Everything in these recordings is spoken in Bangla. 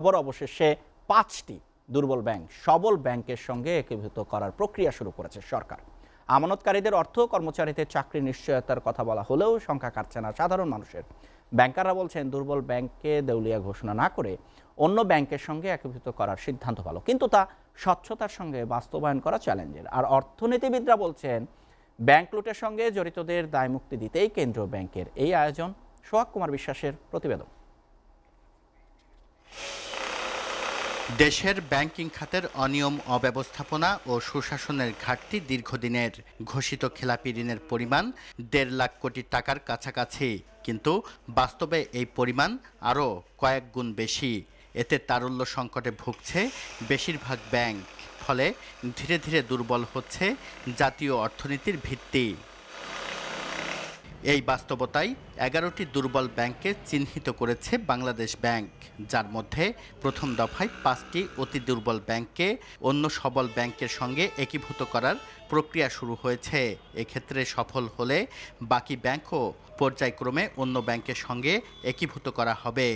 আবার অবশেষে পাঁচটি দুর্বল ব্যাংক সবল ব্যাংকের সঙ্গে একীভূত করার প্রক্রিয়া শুরু করেছে সরকার আমানতকারীদের অর্থ কর্মচারীদের চাকরি নিশ্চয়তার কথা বলা হলেও সংখ্যা কাটছে না সাধারণ মানুষের ব্যাংকাররা বলছেন দুর্বল ব্যাংককে দেউলিয়া ঘোষণা না করে অন্য ব্যাংকের সঙ্গে একীভূত করার সিদ্ধান্ত ভালো কিন্তু তা স্বচ্ছতার সঙ্গে বাস্তবায়ন করা চ্যালেঞ্জের আর অর্থনীতিবিদরা বলছেন ব্যাংক লুটের সঙ্গে জড়িতদের দায় মুক্তি দিতেই কেন্দ্রীয় ব্যাংকের এই আয়োজন সোহাগ কুমার বিশ্বাসের প্রতিবেদন দেশের ব্যাংকিং খাতের অনিয়ম অব্যবস্থাপনা ও সুশাসনের ঘাটতি দীর্ঘদিনের ঘোষিত খেলাপি ঋণের পরিমাণ দেড় লাখ কোটি টাকার কাছাকাছি কিন্তু বাস্তবে এই পরিমাণ আরও কয়েক গুণ বেশি এতে তারল্য সংকটে ভুগছে বেশিরভাগ ব্যাংক ফলে ধীরে ধীরে দুর্বল হচ্ছে জাতীয় অর্থনীতির ভিত্তি এই বাস্তবতায় এগারোটি দুর্বল ব্যাংককে চিহ্নিত করেছে বাংলাদেশ ব্যাংক যার মধ্যে প্রথম দফায় পাঁচটি অতি দুর্বল ব্যাংককে অন্য সবল ব্যাংকের সঙ্গে একীভূত করার প্রক্রিয়া শুরু হয়েছে এক্ষেত্রে সফল হলে বাকি ব্যাংকও পর্যায়ক্রমে অন্য ব্যাংকের সঙ্গে একীভূত করা হবে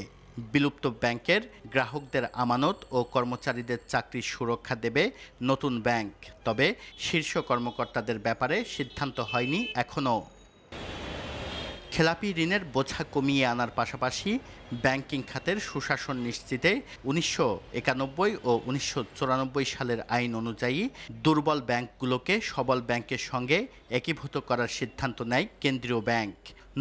বিলুপ্ত ব্যাংকের গ্রাহকদের আমানত ও কর্মচারীদের চাকরির সুরক্ষা দেবে নতুন ব্যাংক তবে শীর্ষ কর্মকর্তাদের ব্যাপারে সিদ্ধান্ত হয়নি এখনও খেলাপি ঋণের বোঝা কমিয়ে আনার পাশাপাশি ব্যাংকিং খাতের সুশাসন নিশ্চিতে উনিশশো একানব্বই ও উনিশশো সালের আইন অনুযায়ী দুর্বল ব্যাংকগুলোকে সবল ব্যাংকের সঙ্গে একীভূত করার সিদ্ধান্ত নেয় কেন্দ্রীয় ব্যাংক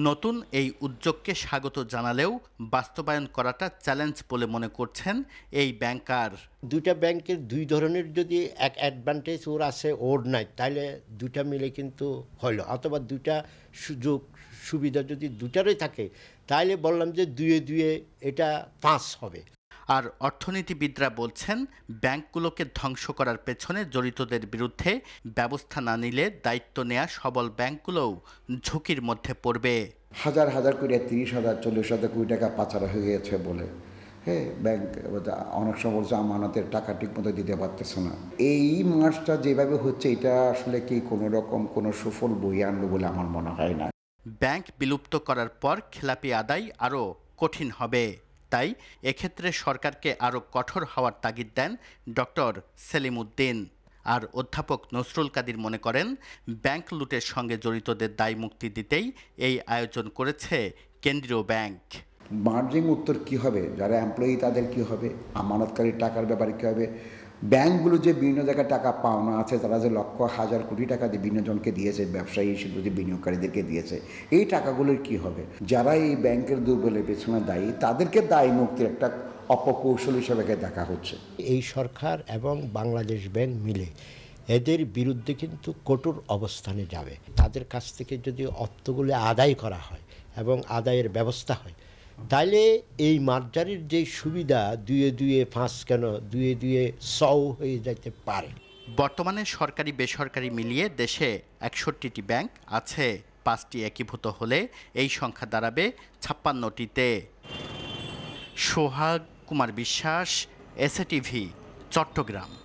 নতুন এই উদ্যোগকে স্বাগত জানালেও বাস্তবায়ন করাটা চ্যালেঞ্জ বলে মনে করছেন এই ব্যাংকার দুইটা ব্যাংকের দুই ধরনের যদি এক অ্যাডভান্টেজ ওর আছে ওর নাই তাহলে দুইটা মিলে কিন্তু হলো অথবা দুইটা সুযোগ সুবিধা যদি দুটারই থাকে তাহলে বললাম যে দুয়ে দুয়ে এটা পাঁচ হবে আর অর্থনীতিবিদরা বলছেন ব্যাংকগুলোকে ধ্বংস করার পেছনে জড়িতদের বিরুদ্ধে ব্যবস্থা না নিলে দায়িত্ব নেয়া সবল ব্যাংকগুলোও ঝুঁকির মধ্যে পড়বে হাজার হাজার করে তিরিশ হাজার চল্লিশ হাজার কোটি টাকা পাচার হয়ে গেছে বলে হ্যাঁ ব্যাংক অনেক সময় বলছে আমানতের টাকা ঠিকমতো দিতে পারতেছে না এই মাসটা যেভাবে হচ্ছে এটা আসলে কি কোনো রকম কোনো সুফল বই আনবে বলে আমার মনে হয় না ব্যাংক বিলুপ্ত করার পর খেলাপি আদায় আরও কঠিন হবে তাই এক্ষেত্রে সরকারকে আরও কঠোর হওয়ার তাগিদ দেন ডক্টর সেলিম উদ্দিন আর অধ্যাপক নসরুল কাদির মনে করেন ব্যাংক লুটের সঙ্গে জড়িতদের দায় মুক্তি দিতেই এই আয়োজন করেছে কেন্দ্রীয় ব্যাংক মার্জিং উত্তর কি হবে যারা এমপ্লয়ি তাদের কি হবে আমানতকারীর টাকার ব্যাপারে কী হবে ব্যাংকগুলো যে বিভিন্ন জায়গায় টাকা পাওনা আছে তারা যে লক্ষ হাজার কোটি টাকা দিয়ে বিভিন্ন জনকে দিয়েছে ব্যবসায়ী হিসেবে যে বিনিয়োগকারীদেরকে দিয়েছে এই টাকাগুলোর কি হবে যারা এই ব্যাংকের দুর্বলের পেছনে দায়ী তাদেরকে দায় মুক্তির একটা অপকৌশল হিসেবে দেখা হচ্ছে এই সরকার এবং বাংলাদেশ ব্যাংক মিলে এদের বিরুদ্ধে কিন্তু কঠোর অবস্থানে যাবে তাদের কাছ থেকে যদি অর্থগুলি আদায় করা হয় এবং আদায়ের ব্যবস্থা হয় তাইলে এই মার্জারির যে সুবিধা দুয়ে দুয়ে ফাঁস কেন দুয়ে দুয়ে সও হয়ে যাইতে পারে বর্তমানে সরকারি বেসরকারি মিলিয়ে দেশে একষট্টিটি ব্যাংক আছে পাঁচটি একীভূত হলে এই সংখ্যা দাঁড়াবে ছাপ্পান্নটিতে সোহাগ কুমার বিশ্বাস এসএটিভি চট্টগ্রাম